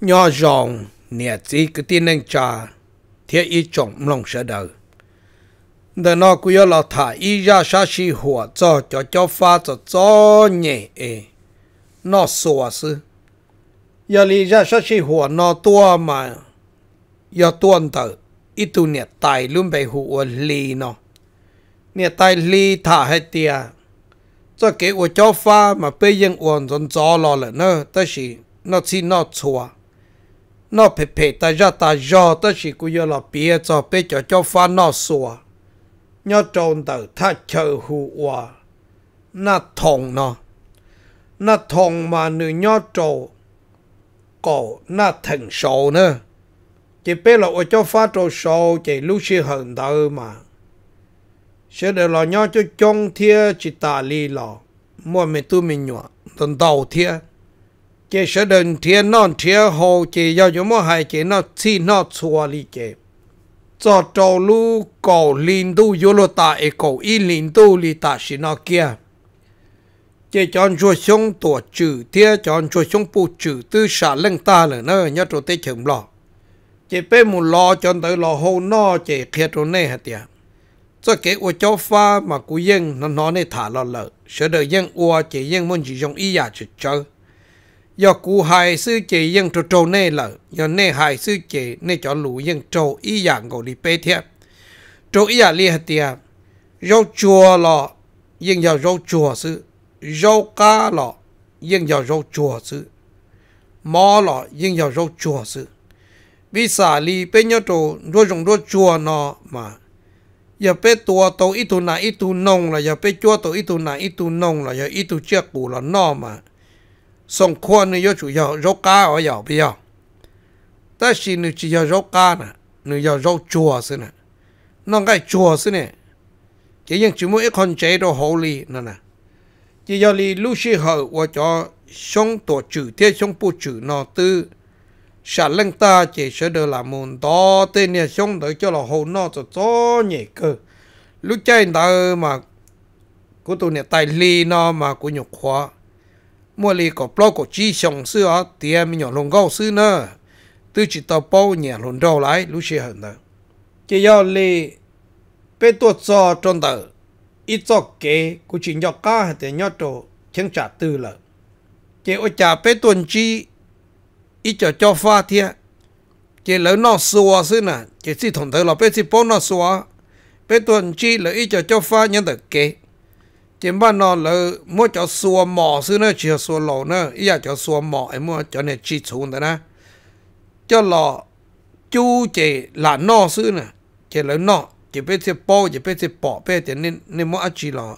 nhỏ giòn nè chỉ cái tin anh cha thế ý trọng lòng sợ đời đời nó cứ yêu là thả ý ra sa si hùa cho cho cho pha cho cho nhẹ ê nó sủa sư giờ lý ra sa si hùa nó tua mà giờ tuân tử ít tu nè tài luôn bị hùa lì nó nè tài lì thả hết tia cho cái của cho pha mà bây giờ uốn dần gió lo lợn nữa tới khi nó chỉ nó chua nó phê phê ta ra ta do ta chỉ cú yo là bia cho bê cho cho pha nó xua nhớ trôn tờ ta chờ hù hòa na thòng nó na thòng mà nữ nhớ trâu có na thành sâu nữa chỉ bê là ô cho pha trâu sâu chỉ lúc xưa hận tờ mà sẽ để lo nhớ cho chong thia chỉ ta li lò mua mình tu mình nhọ tuần đầu thia chế sở đơn thiên non thiên hồ chế do chúng mua hai chế nó chi nó chua li chế cho Châu lu cổ linh tu vô lô ta e cổ y linh tu li ta xí nó kia chế chọn chua xuống tổ trừ thiên chọn chua xuống bù trừ tư xả lưng ta lửa nơ nhớ trâu tế chừng lọ chế bê mù lọ chọn tới lọ hồ nọ, chế kia trâu nê hả tìa cho kế ua cho pha mà cú yên nó nó nê thả lọ lợ sở đời yên ua chế yên muốn chỉ dùng ý giả chữ chơi do cụ hài sư chế dân trâu trâu nê lợ do nê hài sư chế nê cho lũ dân trâu ý dạng gồ đi bê thiệp trâu ý dạng li hạt tiệp rau chùa lọ dân giàu rau chùa sư rau cá lọ dân giàu rau chùa sư mò lọ dân giàu rau chùa sư vì xả li bê nhớ trâu rau rồng rau chùa nọ mà giờ bê tua tàu ít tu nà ít tu nông là giờ bê chua tàu ít tu nà ít tu nông là giờ ít tu chia cụ là nó mà song khuôn nữ chủ yếu rau cá ở yếu bây giờ ta chỉ nữ chỉ yếu rau cá nè nữ yếu rau chùa xí nè nó gái chùa xí nè chỉ những chú mỗi con chế đồ hồ lì nè nè chỉ yếu lì lưu xí hậu và cho song tổ chữ thế song bộ chữ nó tư xả lăng ta chỉ sơ đồ là môn đó tên nè song đỡ cho là hồ nó cho cho nhẹ cơ lúc chơi ta mà của tụi nè tài lì nó mà của nhục khóa mua lì có plo có chi xong sư ở tiền mình nhỏ lồng gấu sư nữa từ chỉ tàu bao nhẹ lồng đầu lại lúc xe hận đó chỉ do lì bé tuột cho tròn tờ ít cho kế cũng chỉ nhỏ cá hay tiền nhỏ trổ chẳng trả tư là chỉ ở trả bé tuần chi ít cho cho pha thiệt chỉ lỡ nó xua sư nè chỉ chỉ thằng thợ là bé chỉ bao nó xua bé tuần chi lỡ ít cho cho pha nhân tờ kế chim ba nó lỡ mua cho xua mỏ xứ nó chỉ xua lỗ nó ý là cho xua mỏ ấy mua cho này chỉ xuống đó nè cho lọ chú chỉ là nó xứ nè chỉ lỡ nó chỉ biết thì bỏ chỉ biết thì bỏ biết thì nên mua chỉ lọ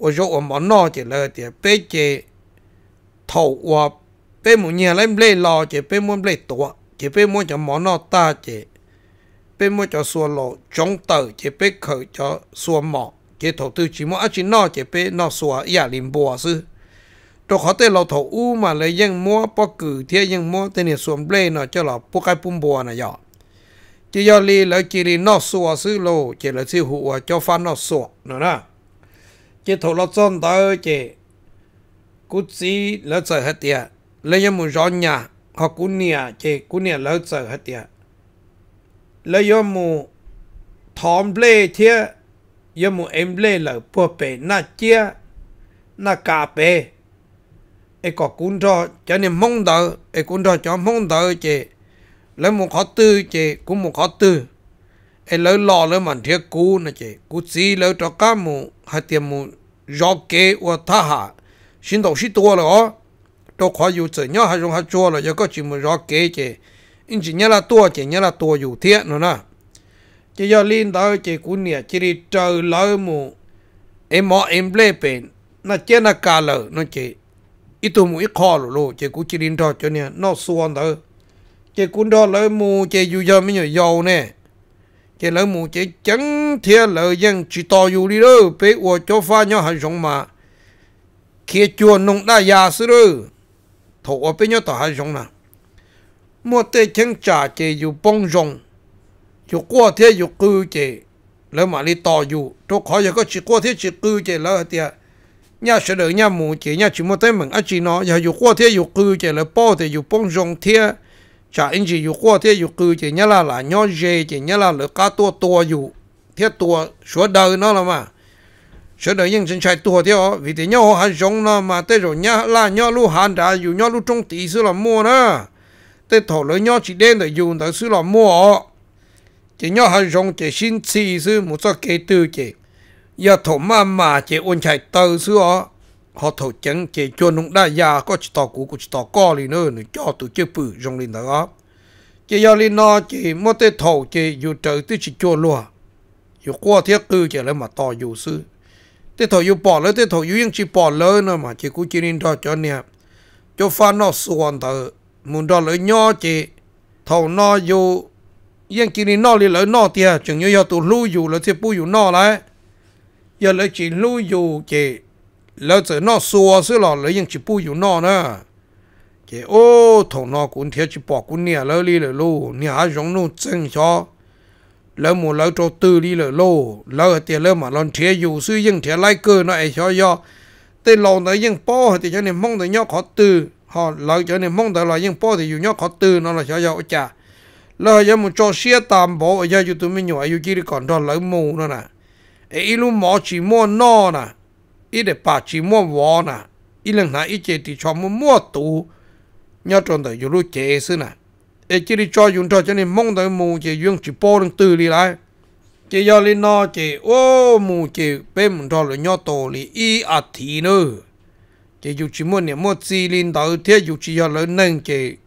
ở chỗ mỏ nó chỉ lỡ thì biết chỉ thầu và biết một nhà lấy lấy lọ chỉ biết muốn lấy tổ chỉ biết muốn cho mỏ nó ta chỉ biết muốn cho xua lỗ chống tử chỉ biết khởi cho xua mỏ cái thổ tư chỉ mua à, chỉ nọ chỉ pe nọ xóa ya lim bùa sư đồ khó tê lò thổ u mà lấy dân mua bó cử thế dân mua tên này xuồng ble nọ cho lò bó cái bùm bùa nọ dọ chỉ do li lấy chỉ li nọ xóa sư lô chỉ lấy sư hụa cho phan nọ xóa nữa nè chế thổ lò chọn tới chỉ, cú chỉ lấy sợ hạt tiệt lấy dân mua rõ nhà họ cú nia chế cú nia lấy sợ hạt tiệt lấy dân mua thòm ble thiệt yo mu em lê lở bùa bể na chia na cà bể e có cún do cho nên mong đợi e cún do cho mong đợi chị lấy một khó tư chị cũng một khó tư e lấy lò lấy mặn thiệt cú nè chị cú xí lấy cho cá mu hai tiền mu gió ke và tha hạ xin đầu xin tua rồi tôi khó dù chữ nhớ hai dùng hai chua rồi giờ có chỉ mu gió ke chị in chỉ nhớ là tua chị nhớ là tua dù thiệt nữa nè chỉ do liên đó chỉ cú nè chỉ đi trời lỡ mù em mò em lê bền nó chết nó cả lỡ nó chỉ ít tụ mù ít khó lỗ lỗ chỉ cú chỉ đi đó cho nè nó xuân đó chỉ cú đó lỡ mù chỉ dù giờ mới nhờ giàu nè chỉ lỡ mù chỉ chẳng thiệt lỡ dân chỉ to dù đi đó bé uo cho pha nhau hành sống mà khi chùa nông đã già sư rồi thổ ở bên nhau tỏ hành sống nè mua tê chẳng trả chỉ dù bông rồng 就过天就高姐，然后嘛你导游，都可以个去过天去高姐，然后啲。nhà sẽ được nhà mù chỉ nhà chỉ một tay mình ăn chỉ nó giờ dù qua thế dù cư chỉ là bao thì dù bông rong thế chả anh chỉ dù qua thế dù cư chỉ nhà là là nhỏ dê chỉ là lửa cá tua tua dù thế tua số đời nó là mà số đời nhưng sinh chạy tua thế ó vì thế nhau hàng rong nó mà tới rồi nhà là nhau lu hàng đã dù nhau lu trong tí xưa là mua nữa tới thổ lửa nhau chỉ đen để dùng tới xưa là mua ó chỉ nhớ hai rong chỉ xin xì sư một số kế tư chỉ giờ thổ mà mà chỉ ôn chạy tàu sư ó họ thổ chẳng chỉ cho nung đa già có chỉ tàu cũ có chỉ tàu co lì nữa nữa cho tụi chơi bự rong lên đó chỉ giờ lên nó chỉ mua tê thổ chỉ dù trời tư chỉ cho luôn dù qua thiết cư chỉ lấy mà tỏ dù sư thế thổ dù bỏ lỡ thế thổ dù yên chỉ bỏ lỡ nữa mà chỉ cú chỉ nên đó cho nè cho pha nó suôn tờ muốn đo lỡ nhỏ chỉ thầu nó dù ยังกินนอเลยเลยนอเตียจึงยอตัวลู่อยู่แล้วที่ปูอยู่นอเลยยังเลยจีลู่อยู่เจ แล้วเจอนอซัวซื้อหลอดเลยยังจีปูอยู่นอนะเจโอ้ถงนอกุนเทียจีปอกคุนเนี่ยแล้วลีเลยลู่เนี่ยหาจงนู่นเจงชอ แล้วหมูแล้วโจตื้อลีเลยลู่แล้วเตียเริ่มมาลอนเทียอยู่ซื้อยังเทียไล่เกินนะไอชอยอแตเราเแต่ยังป้อแต่ฉันเนี่ยมองแต่ยอดขอตื้อเ họ เ ợ i cho nên mong đợi là những po thì dù nhóc อ ọ từ น ó là c ชา g ย à อจ่า lo ya mu cho xia tam bo ya yu tu mi nyu ayu ki ri kon do la mu no na e i lu mo chi mo no na i de pa chi mo wo na i leng na i che ti cho mu mo tu nyo tron da yu lu che su na e ki ri cho yun cho cho ni mong da mu che yung chi po rung tu li lai che yo li no che o mu che pe mu do lo nyo to li i a ti no che yu chi mo ne mo chi lin da u te yu chi ya lo nang che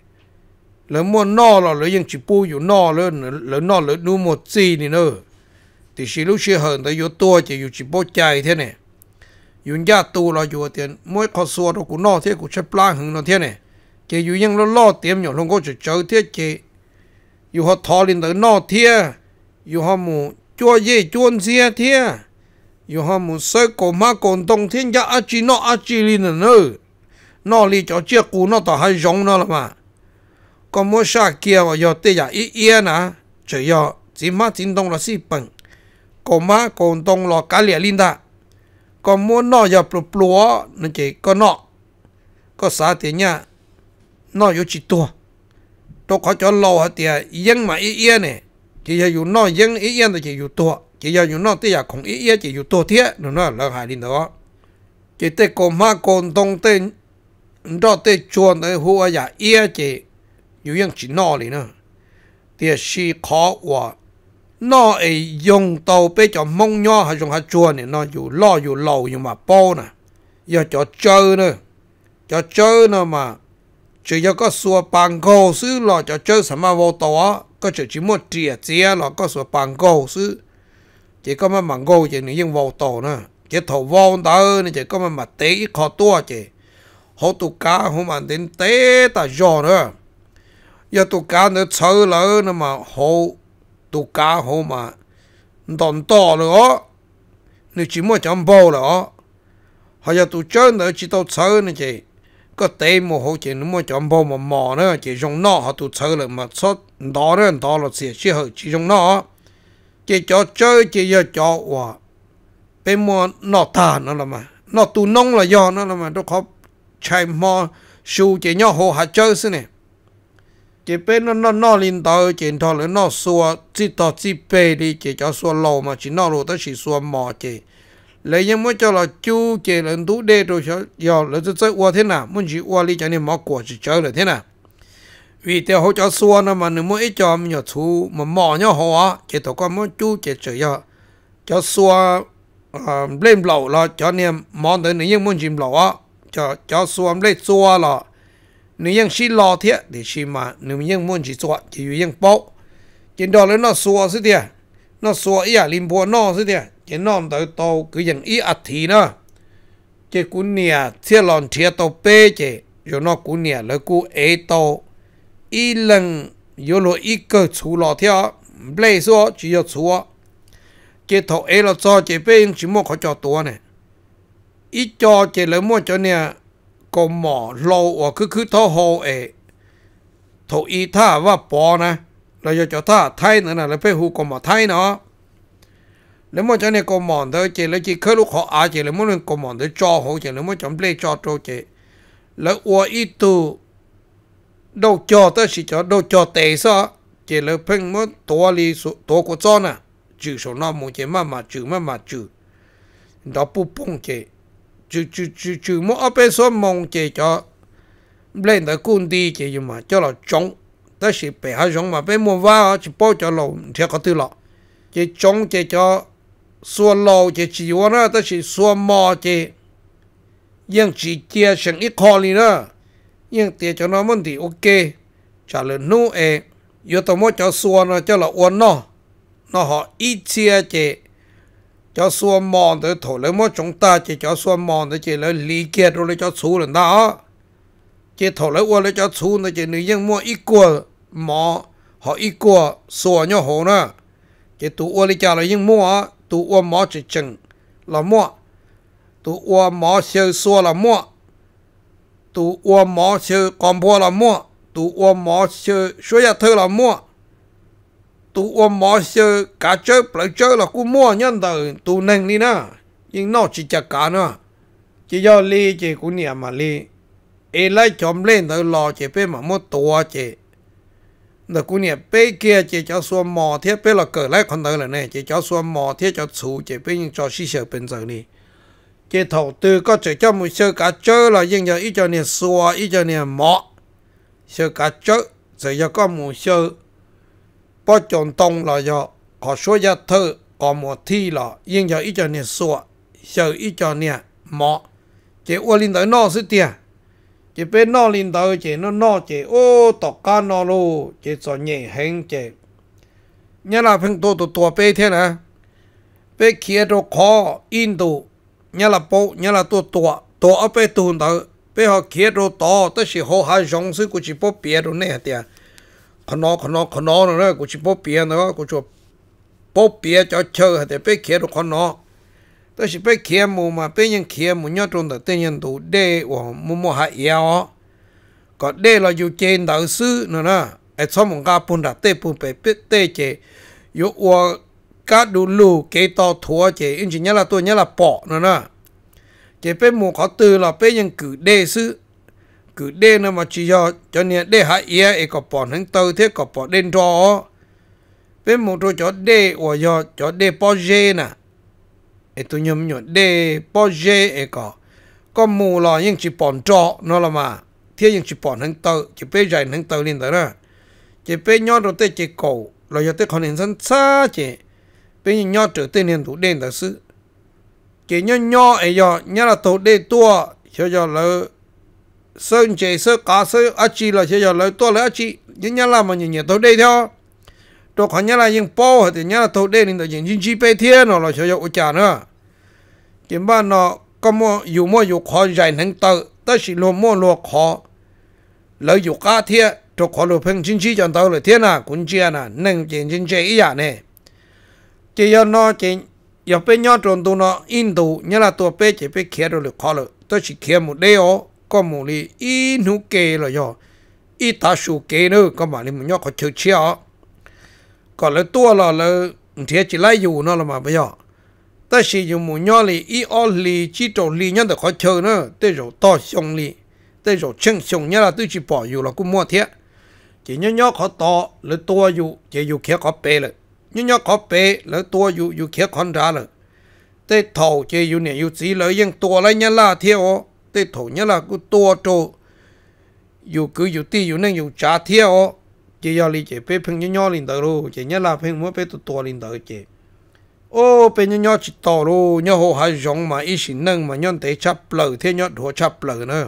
lỡ mua no là lỡ dân chỉ bu อยู่ no lỡ lỡ no lỡ nu một nè nữa thì chỉ lúc xưa hơn tới chỉ vô chỉ bố thế này vô nhà tu là vô tiền mỗi khó xua đó cũng no thế cũng chấp lang hứng nó thế này chỉ vô nhân lo lo tiêm nhỏ không chơi thế chỉ vô họ thò lên tới no thế vô họ mù chua gì chuôn xe thế vô họ mù cổ ma còn tông thiên gia achi no achi lên nữa no li cho chiếc cú nó tỏ hay giống nó là mà có mua sa kia và yo tây giả ít yên à, à chỉ giờ chỉ má chính đông là si bằng có má còn đông là cá lìa linh ta có mua nọ giờ plu plu nên chỉ có nọ có sa tiền nhá nọ yo chỉ tua tôi có cho lâu hết tiền yên mà ít yên này chỉ giờ yếu nọ yên ít yên thì chỉ yếu tua chỉ giờ yếu nọ tây giả không ít yên chỉ yếu tua thiết nó nói là hại linh đó chỉ tây có má còn đông tây đó tây chuồn tây hùa giả yên chỉ 有用去哪里呢？第是考我那诶用到比较猛 nhau hay dùng hay chua này nó dù lo dù lầu nhưng mà bao nè giờ cho chơi nữa cho chơi nữa mà chỉ cho có xua bằng cầu sư lo cho chơi sắm mà vô tỏ có chỉ chỉ một trịa chia lo có xua bằng cầu sư chỉ có mà bằng cầu chỉ những dân vô tỏ nữa chỉ thầu vô tớ nên có mà mà khó tua chỉ hậu tụ hôm ăn đến tế ta giò nữa 要都干的臭了那么好，都干好嘛，难到了哦，你怎么讲包了哦？还要都真的知道臭呢这，个地么好这，你么讲包么嘛呢？这种那还都臭了嘛，出到呢到了这时候，这种那，这叫这这要叫哇，别么那大那了嘛，那都弄了要那了嘛，都靠柴么修这要好还就是呢。chỉ bé nó nó nó lên tàu chỉ thọ là nó xua chỉ tao chỉ bé đi chỉ cho xua lâu mà chỉ nó rồi tới chỉ xua mò chỉ lấy những mới cho là chú chỉ là đủ đê rồi cho giờ là cho chơi uo thế nào muốn chỉ uo đi cho nên mò quả chỉ chơi là thế nào vì theo hỗ trợ xua nó mà nếu muốn cho mình nhỏ chú mà mò nhau họ chỉ tao con muốn chú chỉ chơi giờ cho xua ờ, lên lẩu là cho nên mò tới những muốn chìm lẩu á cho cho xua lên xua là nếu nếu ยังชี lo thiệt thì chi mà nếu ยัง muốn chỉ chọn chỉ yêu ยัง bốc trên đó lên nó xua xí thiệt nó xua ý à lim bùa nó xí thiệt trên nó tới tàu ý ạt thì nó, chỉ cú nè thiệt lòn thiệt tàu bê chỉ rồi nó cú nè lấy cú ế tàu ý lần rồi lo ý cơ chú lo thiệt lấy xua chỉ yêu xua chỉ thọ ế lo cho chỉ bê chỉ mua khó cho tua nè, ý cho chỉ lấy mua cho nè ก็หมอโลอ่ะคือคือท่อโฮเอโทอีท่าว่าปอนะเราจะจะท่าไทยนั่นนะแล้วไปหูก็หมอไทยเนาะแล้วมันจะเนี่ยก็หมอนเดอเจแล้วจีเคยลูกขออาเจแล้วมันก็หมอนเดอจอโฮเจแล้วมันจำเปลจอโจเจแล้วอัวอีตู đâu cho tới chỉ cho đâu cho tệ sao chỉ là phim mới tổ li số tổ của cho nè trừ số nó muốn chỉ mà mà trừ mà mà trừ đó bù bông chỉ chú chú chú chú mua ở bên số mong chỉ cho lên tới quân đi chỉ cho mà cho là chống đó là bề hai giống mà bên mua vào chỉ bao cho lâu theo cái tư lọ chỉ chống chỉ cho xua lâu chỉ chỉ quan đó đó là xua mò chỉ nhưng chỉ chia thành ít kho đi nữa nhưng tiền cho nó muốn thì ok trả lời nu e yếu tố mua cho xua nó cho là uốn nó nó họ ít chia chỉ cho xuống mòn tới thổ lấy mỗi chúng ta chỉ cho xuống mòn tới chỉ lấy lý kiệt rồi lấy cho chú lần đó chỉ thổ lấy uo lấy cho chú nữa chỉ nữ nhân mua ít của mỏ họ ít của sủa nhau hồ nữa chỉ tụ uo lấy cho lấy nhân mua tụ uo mỏ chỉ chừng là mua tụ uo mỏ siêu sủa là mua tụ uo mỏ siêu còn bùa là mua tụ uo mỏ siêu sủa nhà thơ là mua tu o mò sơ cá chơi plei chơi là cú mua nhân tờ tu nâng đi na nhưng nó chỉ chả cá na, chỉ do li chỉ cú niệm mà li ê lại chom lên tờ lò chỉ pe mà mua tua chỉ là cú niệm pe kia chỉ cho xuân mò thiết pe là cỡ lại con tờ là này chỉ cho xuân mò thiết cho chú chỉ pe nhưng cho xí sợ bên giờ đi chỉ thầu tư có chỉ cho một sơ cá chơi là nhưng giờ ít cho nè xua ít cho nè mò sơ cá chơi rồi giờ có một sơ bỏ chọn tông là do họ số gia thơ có một thi là yên cho ít cho nè sủa giờ ít cho nè mọ chế qua linh tới no sức tiền chế bên no linh tới chế nó no chế ô tọc ca no lô chế cho nhẹ hẹn chế nhớ là phim tổ tổ tổ bê thế nè bê kia đồ khó in đồ nhớ là bộ nhớ là tổ tổ tổ ở bê tuần tới bê họ kia đồ to tới sự hô hai dòng sư của chỉ bộ bê đồ nè tiền nó khó nó khó nó nữa cô chỉ bố bia nữa cô chụp bố bia cho chơi thì bé kia được khó nó tôi chỉ bé kia mù mà bé nhân kia mù nhớ trong đó tên nhân đủ đê của mù mù hạ yếu có đê là dù trên đạo sư nữa nè ai xong một cái bún đã tê bún bé bé tê chế yếu của cá đủ lù kế to thua chế nhưng chỉ nhớ là tôi nhớ là bỏ nữa nè chế bé mù khó tư là bé nhân cử đê sư cứ đê nó mà chỉ cho cho nên đê hại ia ấy có bỏ hàng tàu thế có bỏ đen trò với một chỗ cho đê ở cho cho đê bỏ dê nè ấy tôi nhầm nhở đê bỏ dê ấy có có mù lò nhưng chỉ bỏ trò nó là mà thế nhưng chỉ bỏ hàng tơ chỉ bé dạy hàng tơ lên tới đó chỉ bé nhỏ rồi tới chỉ cổ rồi giờ tới còn hiện sân xa chỉ bé nhỏ trở tới nên thủ đen là sự chỉ nhỏ nhỏ ấy giờ nhớ là thủ đê tua cho giờ là sơn chế sơ cá sơ ở chỉ là chơi giờ lấy to lấy ở chỉ những nhà làm mà những nhà tôi đây theo tôi có nhà là những po thì nhà là tôi đây nên là những chính trị bê thiên nó là chơi giờ ủi trả nữa chỉ ba nó có mua dù mua dù khó dài nắng tự ta chỉ luôn mua lo khó lấy dù cá thiên tôi có lo phăng chính trị chọn tàu là thiên à cũng chia nè nên chuyện chính chế ý giả à nè chỉ giờ nó chỉ giờ bên nhau trộn tụ nó in tụ nhà là tôi bê chỉ bê kia rồi khó rồi tôi chỉ kia một ó có một li y nụ kê là yo y ta su kê nữa có mà li mình nhóc có chơi chia còn là tua là là thế chỉ lấy dù nó là mà bây giờ ta sử dụng mù nhớ li y o li chỉ trổ lì nhân được khó chơi nữa tới rồi to xong li tới rồi chân xong nhớ là tôi chỉ bỏ dù là cũng mua thế chỉ nhóc nhóc khó to là tua dù chỉ dù kia khó bê rồi nhóc nhớ khó bê là tua dù dù kia khó ra rồi tới thầu chỉ dù này dù chỉ là yên tua lấy nhớ là thiếu tê thổ nhớ là cứ tua trô dù cứ dù ti dù nên dù trả thiê ó chỉ do li chế phê phăng nhỏ nhỏ lên tới luôn chỉ nhớ là phăng mỗi phê tụ tua lên tới chỉ ô phê nhỏ nhỏ chỉ to luôn nhỏ hồ hai giống mà ít xin nâng mà nhon tế chắp lờ thế nhon hồ chắp lờ nữa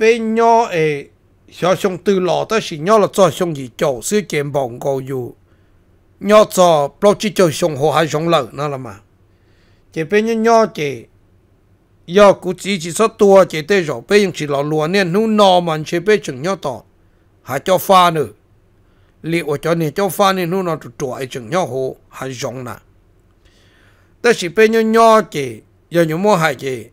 phê nhỏ ấy xóa xong từ lò tới xin nhỏ là cho xong gì chỗ xưa chém bỏng cầu dù nhỏ cho bao chỉ cho xong hồ hai giống lờ nữa là mà chỉ phê nhỏ nhỏ chỉ yo cụ chỉ chỉ số tua chỉ tê rõ bây giờ chỉ là lúa nên nu nò mà chỉ bây chừng nhau tỏ hả cho pha nữa liệu cho này cho pha nên nu nó trụ trụ ai chừng nhau hồ hả rộng nè, ta chỉ bây nhau nhau chỉ giờ nhau mua hại chỉ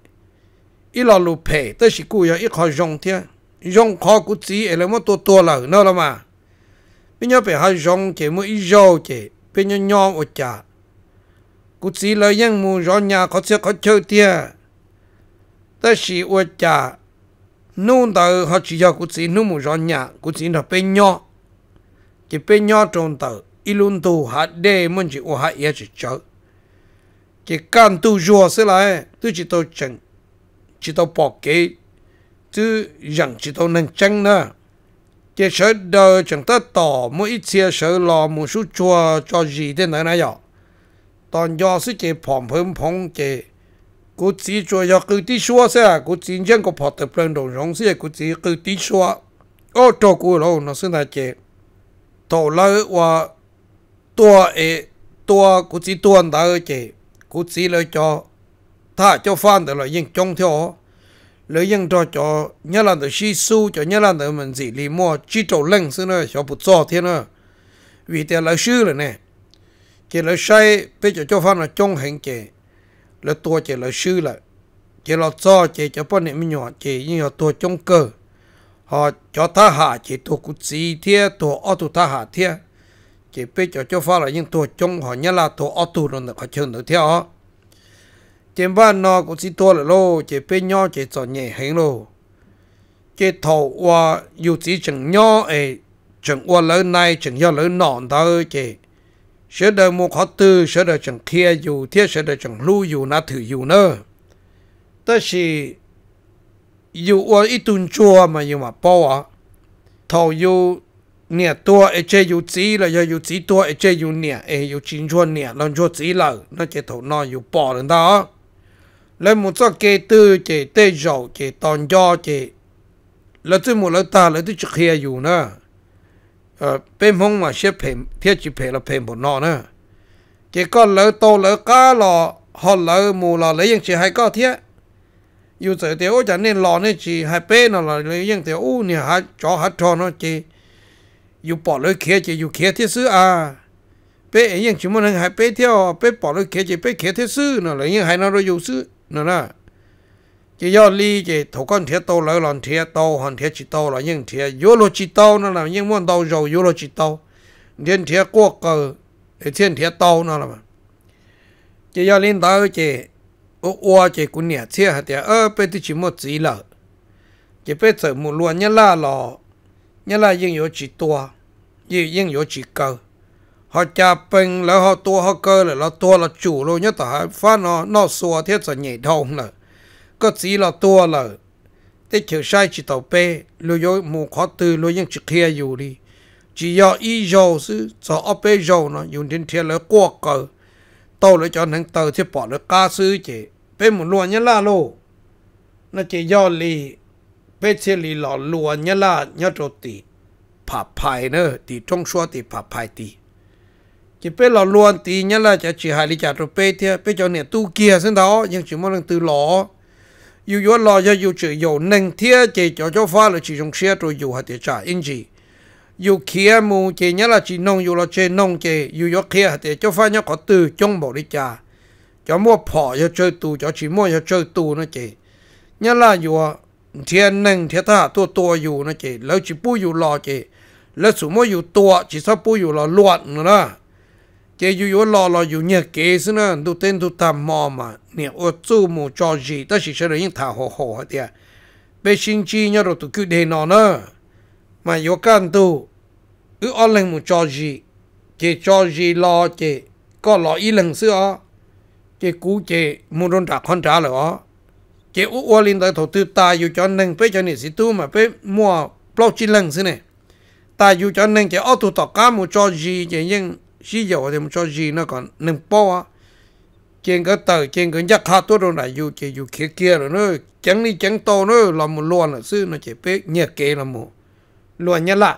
ít là lù phe ta chỉ cụ giờ ít khó rộng thế rộng khó cụ chỉ ấy là mua tua tua là nó là mà bây giờ phải hả rộng chỉ mua ít rau chỉ bây giờ nhau ở chả cụ chỉ là những mua rõ nhà có sẽ có chơi tiền ta chỉ ở nhà nung tàu họ chỉ cho cụ chỉ nung một giòn nhà cụ chỉ là bên nhỏ chỉ bên nhỏ trong tàu ilun tu hạt đê mình chỉ ở hạt ya chỉ chờ chỉ can tu rùa sẽ lại tu chỉ tàu chân chỉ tàu bỏ kế chứ rằng chỉ tàu nâng chân nữa chỉ sợ đời chẳng ta tỏ mỗi ít xe sợ lò một số chùa cho gì thế này này vậy toàn do sự chỉ phỏng phơm phỏng chỉ กูจีจวยกูที่ชัวเสียกูจีนเจงกูพอตเปลืองดงรงเสียกูจีกูที่ชัวโอ้ตัวกูเราเนาะซึ่งได้เจตัวเราว่าตัวเอตัวกูจีตัวนั้นเจกูจีเลยจอถ้าเจ้าฟันแต่เรายังจงเที่ยวเลยยังจอจอเนี่ยเราเดี๋ยวชีสู้จอเนี่ยเราเดี๋ยวมันสิลีมัวจีโตเล่งซึ่งเนาะชอบปุ๊บจ่อเที่ยเนาะวิแต่เราชื่อเลยเนี่ยเจเราใช้ไปจอเจ้าฟันเราจงเห็นเจ là tua chế là sư là chế là cho chế cho bọn này nhỏ chế như là tua trong cơ họ cho ta hạ chế tua cụ chỉ thế tua ở tua ta hạ thế chế biết cho cho pha là những tua trong họ nhớ là tua ở tua rồi nó có chân được theo chế ba nó cũng chỉ tua là lô chế biết nhau chế cho nhẹ hình lô chế thầu qua dù chỉ chừng nhau ấy chừng qua lớn này chừng nhau lớn nọ thôi chế sẽ đời một họ tư sẽ đời chẳng khía dù thiết sẽ đời chẳng lưu dù na thử dù nữa ta chỉ dù ở ít tuần chua mà nhưng mà bao à thầu dù nè tua ở e chơi dù chỉ là giờ dù chỉ tua ở e chơi dù nè ở e dù chín chua nè lần chua chỉ là nó chỉ thầu nó dù bỏ lên đó lấy một số kê tư chỉ tê dầu chỉ tòn do chỉ lấy tôi một lấy ta lấy tôi chỉ kia dù nữa เป็นมงมาเชียเพมเทียจิเพลเพมบนนอนะ เจก็เลอโตเลอก้าหล่อหอนเลอมูหล่อเลยยังเชียให้ก็เทียอยู่เสือเตียวจะเนี่ยหล่อเนี่ยจีให้เป้นอ่ะเลยยังเตียวอู้เนี่ยหาจอหาทอนอ่ะจีอยู่ปอดเลยเขียจีอยู่เขียเทียซื้ออาเป้ยังชิมมันหายเป้เที่ยวเป้ปอดเลยเขียจีเป้เขียเทียซื้อนอะเลยยังหายนอนเราอยู่ซื้อน่ะนะ chỉ do li chỉ thổ con thiệt tàu lỡ lòn thiệt tàu hoàn thiệt chỉ tàu là những thiệt vô lo chỉ tàu nó là những món tàu dầu vô lo chỉ tàu thiên thiệt quốc cờ thiên thiệt tàu nó là mà chỉ do liên tàu chỉ ô ô chỉ cũng nhẹ thiệt hạt thiệt ơ bây giờ chỉ một chỉ lợ chỉ bây giờ một luôn nhớ là lò nhớ là những yếu chỉ to những những yếu chỉ cờ họ cha bình lỡ họ tua họ cơ là họ tua là chủ luôn nhớ tao phát nó nó xua thiết là nhảy thông rồi có chỉ là tua là thế chiều sai chỉ tàu pe lối dối mù khó từ lối những chỉ kia dù đi chỉ do y dầu sư cho ở pe nó dùng đến thiên lối qua cờ tàu lối cho hắn tàu thì bỏ lối ca sư chỉ pe một luôn nhá la chỉ do lì pe chỉ lì lọ luôn nhá la nhá trộn tì phà nữa tì trong xóa tì phà phai tì chỉ bé lò luôn tí nhá là chả hại lý chả rồi bé thì cho nè tu kia xin đó nhưng chỉ muốn từ lò 有有老要有只有能天这叫叫发了其中些都有还得查印记。有企木这伢啦只弄有了这弄这有有企还得叫发伢个都中无的家，叫莫跑要走度，叫只莫要走度那这伢啦有天能天他多多有那这，老只不有老这，老什么有多，只是不有了乱了啦。chế yu yu lò lo yu nhẹ kế xin nè đủ tên đủ tạm mò mà nè ô chú mù cho gì ta chỉ sẽ được những thả hồ hồ hả tìa bê xin chi nhớ rồi tụ kêu đề nó nè mà yu can tu ư ô lên mù cho gì chế cho gì lò chế có lo ý lần xưa chế cú chế mù rôn trả con trả lỡ chế ú ô lên tới thổ tư ta yu cho nâng bê cho nè xí tu mà bê mua blog chi lần xưa nè ta yu cho nâng chế ô tụ tỏ cá mù cho gì chế nhưng xí dầu thì cho gì nó còn nâng bó á trên cái tờ trên cái nhắc hạt tôi rồi này dù chỉ dù kia kia rồi nó chẳng đi chẳng to nó làm một luôn là sư nó chỉ biết nhẹ kê là một luôn nhất lại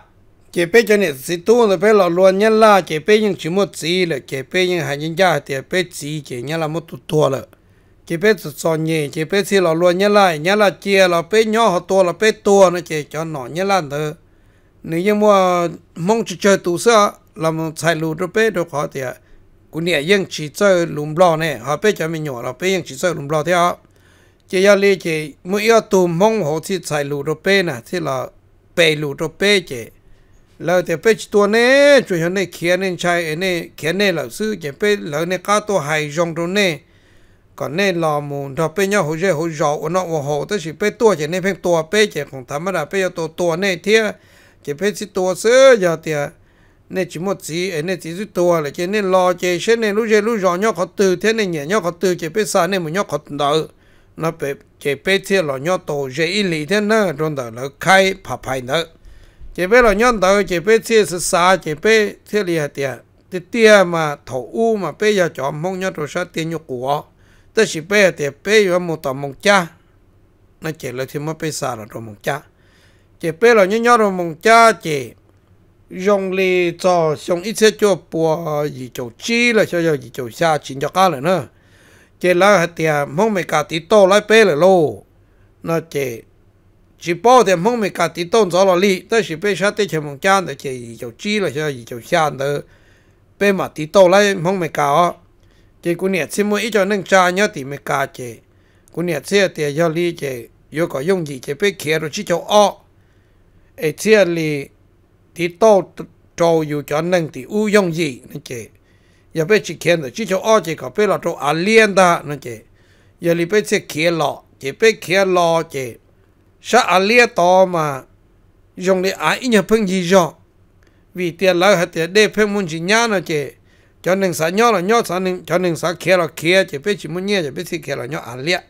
chế bé cho nên sĩ tu là phải là luôn nhá là chế bé nhưng chỉ mất gì là chế bé nhưng hành nhân gia thì bé chỉ chế nhá là một tu tua là chế bé chỉ so nhẹ chế bé chỉ là luôn nhá là nhá là chia là bé nhỏ họ tu là bé tua nó chế cho nó nhá là nữa, nếu như mà mong chỉ chơi tu sơ เราใช้รูดเป้ดขอเตียกูเนี่ยยังชีเจอลุมบล้อเนี่ยเาเป้จะไม่หนอเราเป้ยังชีเจอลุมบล้อเทอ่เจียลีเจ มือยอตูมมงหัวที่ใช้รูดเป้น่ะที่เราเป้รูดเป้เจเราแต่เป้ตัวเน่ช่วยฉันเนี่ยเขียนเนี่ยใช้เนี่ยเขียนเนี่ยเราซื้อเจเป้เราเนี่ก้าตัวหายจงตรงเนี่ยก่อนเนี่ยรอมูลเราเป้เนี่ยหัวใจหัวจอกนอกหัวตัแต่สิเป้ตัวเจเนี่ยเพ่งตัวเป้เจของธรรมดาเป้ตัวตัวเนี่ยเที่ยเจเป้สิตัวซื้อยาเตีย nên chỉ một gì ấy nên chỉ rút tua là cái nên lo chế sẽ nên lúc chế lúc rõ nhau khó từ thế nên nhẹ nhau khó từ chế biết sao nên một nhau khó đỡ nó bị chế biết thế là nhau tổ chế ý lý thế nữa trong đó là khai phá phai nữa chế biết là nhau đỡ chế biết thế là sao chế biết thế là tiền thì tiền mà thổ u mà bây giờ chọn mong nhau rồi sao tiền nhau của tức là bây giờ thì bây giờ một tòa mong cha nó chế là thêm một bây giờ là rồi mong cha chế biết giờ nhau nhau rồi mong cha chế 用力做用一些就拨一九七了，就要一九下 chín cho cá 了呢。这那还点梦没家地多来背了喽，那这只包点梦没家地动着了力，但是被啥地前梦讲的这一九七了，就要一九下的背嘛地多来梦没家哦。这姑娘起码一叫能扎要地没家这，姑娘这点要理解，如果用力这被开了只就哦，而且哩。thì tô trâu dù cho nên thì u dụng gì nó chế, giờ bây chỉ khen rồi chỉ cho ở chỉ có bây là trâu à liên đó nó chế, giờ thì bây sẽ khen lọ chỉ bây khen lọ chế, sa à liên to mà dùng để ít nhất phân gì cho, vì tiền lãi hay tiền để phân muốn chỉ nhá nó chế, cho nên sa nhớ là nhớ sa nên cho nên sa khen là khen chỉ bây chỉ muốn nhớ chỉ bây sẽ khen là nhớ à liên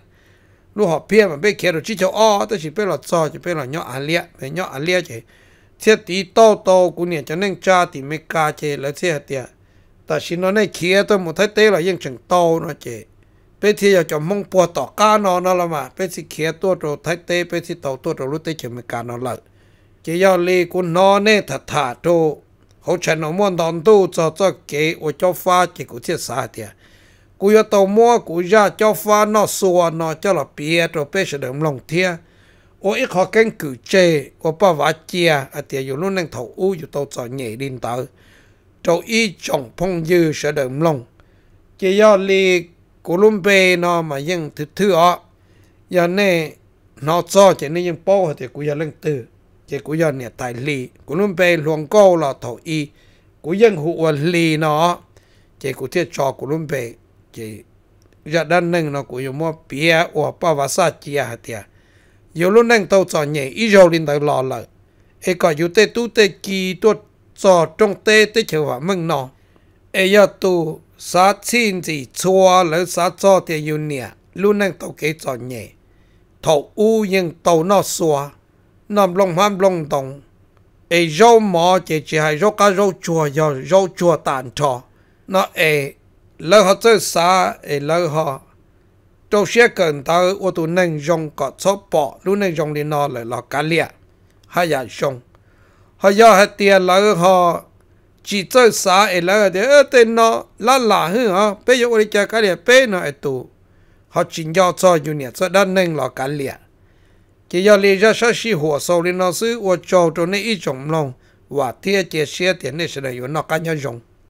lúc họ biết mà bây khen rồi chỉ cho ở tới chỉ bây là cho chỉ bây là nhớ à liên nhớ à liên chế thế tí to to cũng nhẹ cho nên cha thì mới ca chê là thế tiệt ta xin nó này kia tôi một thấy tế là ยัง chẳng to nó chê bây giờ cho mong bùa tỏ ca nó nó là mà bây giờ kia tôi rồi thấy tế bây giờ tàu tôi rồi lúc tế chẳng mới ca nó lại chỉ do lì của nó nè thật thà trô hỗ trợ nó muốn đòn tu cho cho kế ở cho pha chỉ của thiết xa tiệt cú yo tàu mua cú ra cho pha nó xua nó cho là bia rồi bây giờ đừng lòng thiệt 我一學跟佢借，我把話借啊，啲有路能投屋要到在夜領導，就一種朋友學得唔弄，只要你古倫貝那嘛應突突啊，要呢那做就你應包佢哋古要能得，就古要呢大利，古倫貝亂高啦投一，古應好我利那，就古啲做古倫貝就一單能那古要麼別我把話殺借下啲啊。有路能都做嘢，依有領導落嚟，一個有啲都啲幾多做中啲啲就話問咯，一要都啥錢子錯了啥做啲有嘢，路能都幾做嘢，頭烏應到那耍，那弄翻弄動，一肉毛就只係肉加肉做又肉做蛋錯，那誒，然後做啥誒然後。cho xe cần tao ô tô nâng dòng có số bỏ lúc nâng dòng đi nó lại là cá liệt, hay là dòng họ giờ hết tiền là họ chỉ chơi xã ấy là để ở tên nó là là hơn à, bây giờ tôi chơi cá liệt bây nó ấy tu, họ chỉ cho cho dù nhẹ cho đan nâng là cá liệt, chỉ giờ lý do sao xí hồ sâu đi nó xứ ô cho cho nên ít trồng lòng và thiệt chế xe tiền này sẽ là yếu nó cá nhau dòng